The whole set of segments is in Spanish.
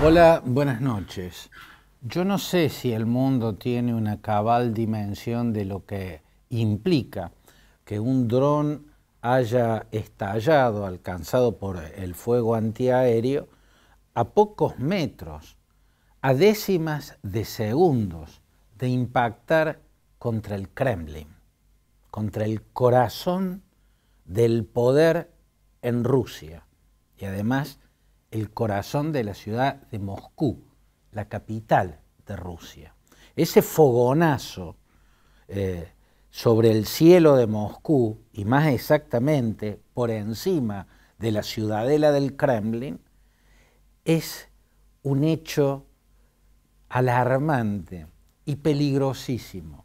Hola, buenas noches. Yo no sé si el mundo tiene una cabal dimensión de lo que implica que un dron haya estallado, alcanzado por el fuego antiaéreo, a pocos metros, a décimas de segundos de impactar contra el Kremlin, contra el corazón del poder en Rusia y además el corazón de la ciudad de Moscú, la capital de Rusia. Ese fogonazo eh, sobre el cielo de Moscú, y más exactamente por encima de la ciudadela del Kremlin, es un hecho alarmante y peligrosísimo,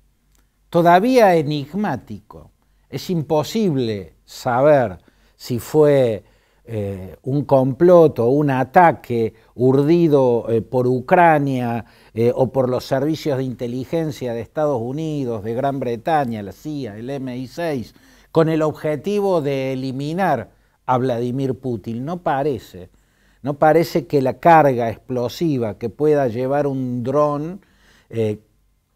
todavía enigmático. Es imposible saber si fue eh, un complot o un ataque urdido eh, por Ucrania eh, o por los servicios de inteligencia de Estados Unidos, de Gran Bretaña, la CIA, el MI6, con el objetivo de eliminar a Vladimir Putin. No parece, no parece que la carga explosiva que pueda llevar un dron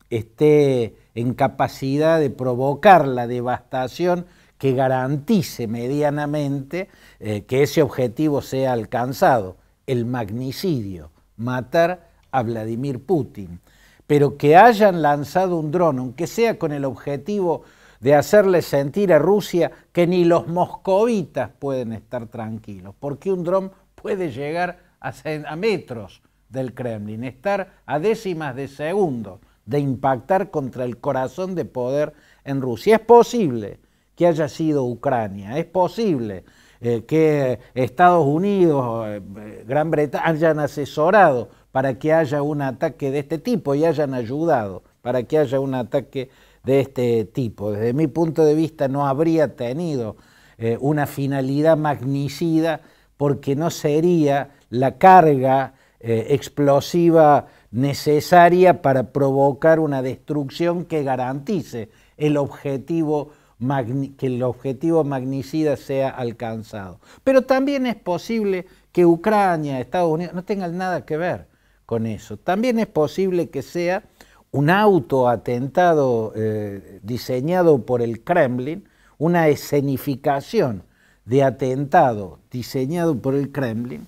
esté en capacidad de provocar la devastación que garantice medianamente eh, que ese objetivo sea alcanzado, el magnicidio, matar a Vladimir Putin. Pero que hayan lanzado un dron, aunque sea con el objetivo de hacerle sentir a Rusia que ni los moscovitas pueden estar tranquilos, porque un dron puede llegar a, a metros del Kremlin, estar a décimas de segundo de impactar contra el corazón de poder en Rusia. Es posible, que haya sido Ucrania. Es posible eh, que Estados Unidos, eh, Gran Bretaña hayan asesorado para que haya un ataque de este tipo y hayan ayudado para que haya un ataque de este tipo. Desde mi punto de vista no habría tenido eh, una finalidad magnicida porque no sería la carga explosiva necesaria para provocar una destrucción que garantice el objetivo que el objetivo magnicida sea alcanzado. Pero también es posible que Ucrania, Estados Unidos, no tengan nada que ver con eso. También es posible que sea un autoatentado eh, diseñado por el Kremlin, una escenificación de atentado diseñado por el Kremlin,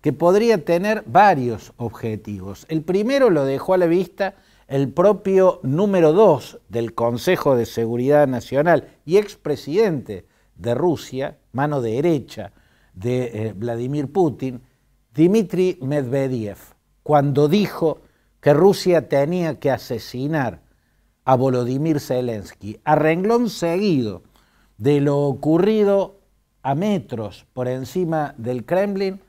que podría tener varios objetivos. El primero lo dejó a la vista el propio número dos del Consejo de Seguridad Nacional y expresidente de Rusia, mano derecha de eh, Vladimir Putin, Dmitry Medvedev, cuando dijo que Rusia tenía que asesinar a Volodymyr Zelensky, a renglón seguido de lo ocurrido a metros por encima del Kremlin,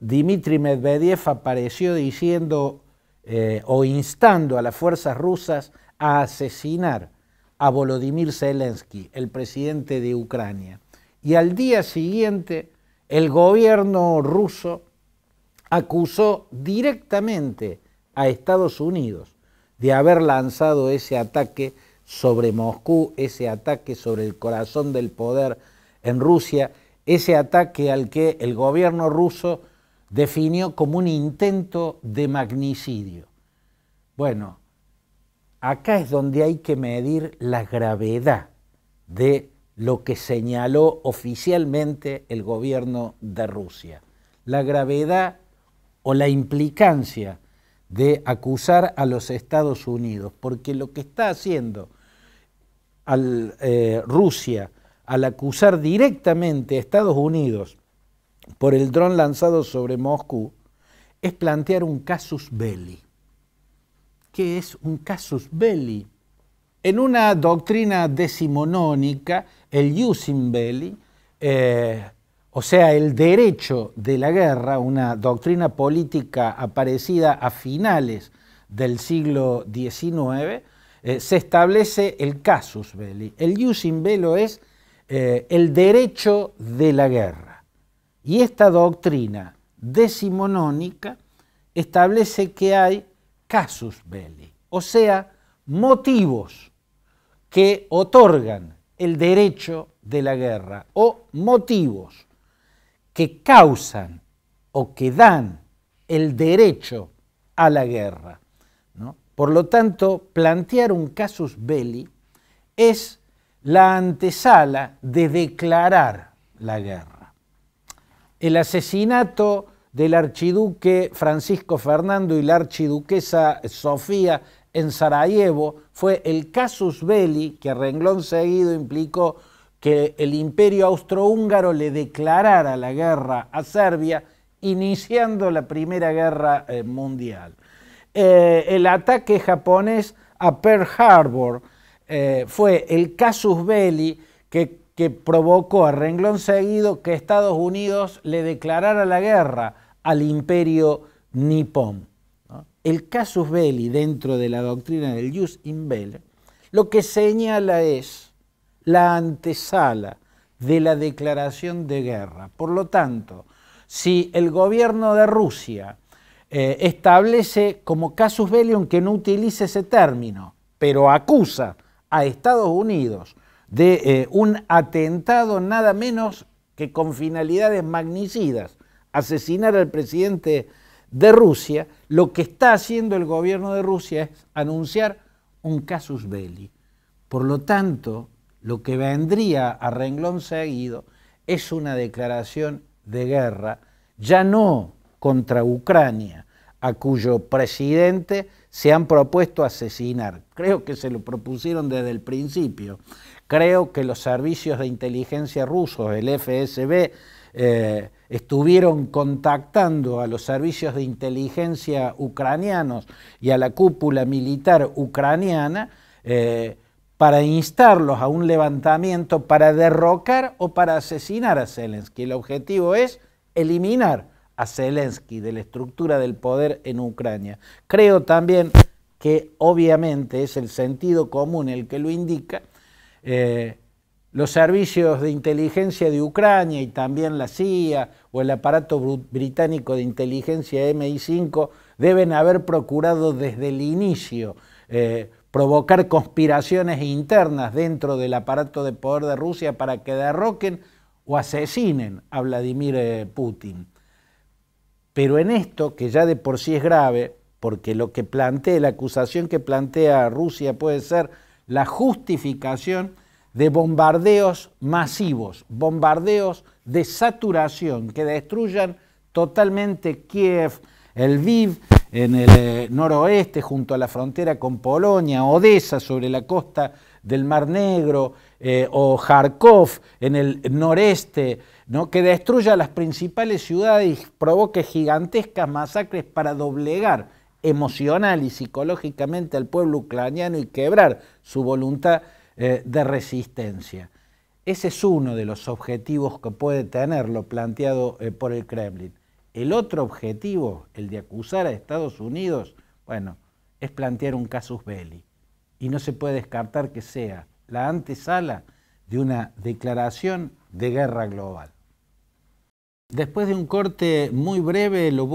Dmitry Medvedev apareció diciendo eh, o instando a las fuerzas rusas a asesinar a Volodymyr Zelensky, el presidente de Ucrania. Y al día siguiente, el gobierno ruso acusó directamente a Estados Unidos de haber lanzado ese ataque sobre Moscú, ese ataque sobre el corazón del poder en Rusia, ese ataque al que el gobierno ruso definió como un intento de magnicidio. Bueno, acá es donde hay que medir la gravedad de lo que señaló oficialmente el gobierno de Rusia. La gravedad o la implicancia de acusar a los Estados Unidos, porque lo que está haciendo eh, Rusia al acusar directamente a Estados Unidos por el dron lanzado sobre Moscú es plantear un casus belli. ¿Qué es un casus belli? En una doctrina decimonónica, el Yusimbeli, belli, eh, o sea, el derecho de la guerra, una doctrina política aparecida a finales del siglo XIX, eh, se establece el casus belli. El in bello es eh, el derecho de la guerra. Y esta doctrina decimonónica establece que hay casus belli, o sea, motivos que otorgan el derecho de la guerra o motivos que causan o que dan el derecho a la guerra. Por lo tanto, plantear un casus belli es la antesala de declarar la guerra el asesinato del archiduque Francisco Fernando y la archiduquesa Sofía en Sarajevo fue el casus belli que a renglón seguido implicó que el imperio austrohúngaro le declarara la guerra a Serbia, iniciando la Primera Guerra eh, Mundial. Eh, el ataque japonés a Pearl Harbor eh, fue el casus belli que que provocó a renglón seguido que Estados Unidos le declarara la guerra al imperio nipón. El casus belli dentro de la doctrina del jus in bello lo que señala es la antesala de la declaración de guerra. Por lo tanto, si el gobierno de Rusia eh, establece como casus belli, aunque no utilice ese término, pero acusa a Estados Unidos de eh, un atentado nada menos que con finalidades magnicidas, asesinar al presidente de Rusia, lo que está haciendo el gobierno de Rusia es anunciar un casus belli. Por lo tanto, lo que vendría a renglón seguido es una declaración de guerra, ya no contra Ucrania, a cuyo presidente se han propuesto asesinar. Creo que se lo propusieron desde el principio, Creo que los servicios de inteligencia rusos, el FSB, eh, estuvieron contactando a los servicios de inteligencia ucranianos y a la cúpula militar ucraniana eh, para instarlos a un levantamiento para derrocar o para asesinar a Zelensky. El objetivo es eliminar a Zelensky de la estructura del poder en Ucrania. Creo también que obviamente es el sentido común el que lo indica, eh, los servicios de inteligencia de Ucrania y también la CIA o el aparato británico de inteligencia MI5 deben haber procurado desde el inicio eh, provocar conspiraciones internas dentro del aparato de poder de Rusia para que derroquen o asesinen a Vladimir eh, Putin. Pero en esto, que ya de por sí es grave, porque lo que plantea, la acusación que plantea Rusia puede ser la justificación de bombardeos masivos, bombardeos de saturación que destruyan totalmente Kiev, Elviv en el eh, noroeste, junto a la frontera con Polonia, Odessa sobre la costa del Mar Negro, eh, o Kharkov en el noreste, ¿no? que destruya las principales ciudades y provoque gigantescas masacres para doblegar emocional y psicológicamente al pueblo ucraniano y quebrar su voluntad eh, de resistencia. Ese es uno de los objetivos que puede tener lo planteado eh, por el Kremlin. El otro objetivo, el de acusar a Estados Unidos, bueno, es plantear un casus belli. Y no se puede descartar que sea la antesala de una declaración de guerra global. Después de un corte muy breve, lo voy